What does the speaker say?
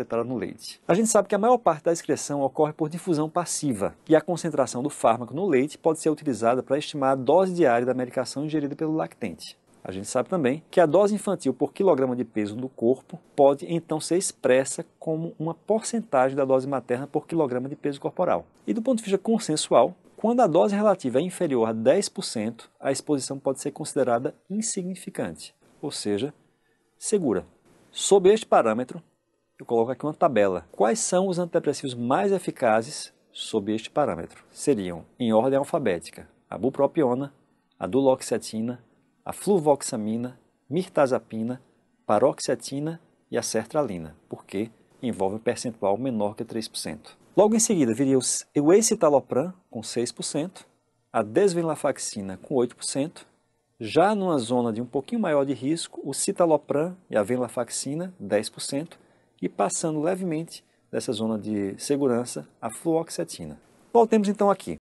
secretada no leite. A gente sabe que a maior parte da excreção ocorre por difusão passiva, e a concentração do fármaco no leite pode ser utilizada para estimar a dose diária da medicação ingerida pelo lactente. A gente sabe também que a dose infantil por quilograma de peso do corpo pode então ser expressa como uma porcentagem da dose materna por quilograma de peso corporal. E do ponto de vista consensual, quando a dose relativa é inferior a 10%, a exposição pode ser considerada insignificante, ou seja, segura. Sob este parâmetro, eu coloco aqui uma tabela. Quais são os antidepressivos mais eficazes sob este parâmetro? Seriam, em ordem alfabética, a bupropiona, a duloxetina, a fluvoxamina, mirtazapina, paroxetina e a sertralina, porque envolve um percentual menor que 3%. Logo em seguida viria o escitalopram com 6%, a desvenlafaxina com 8%, já numa zona de um pouquinho maior de risco, o citalopram e a venlafaxina 10%, e passando levemente dessa zona de segurança a fluoxetina. Voltemos então aqui.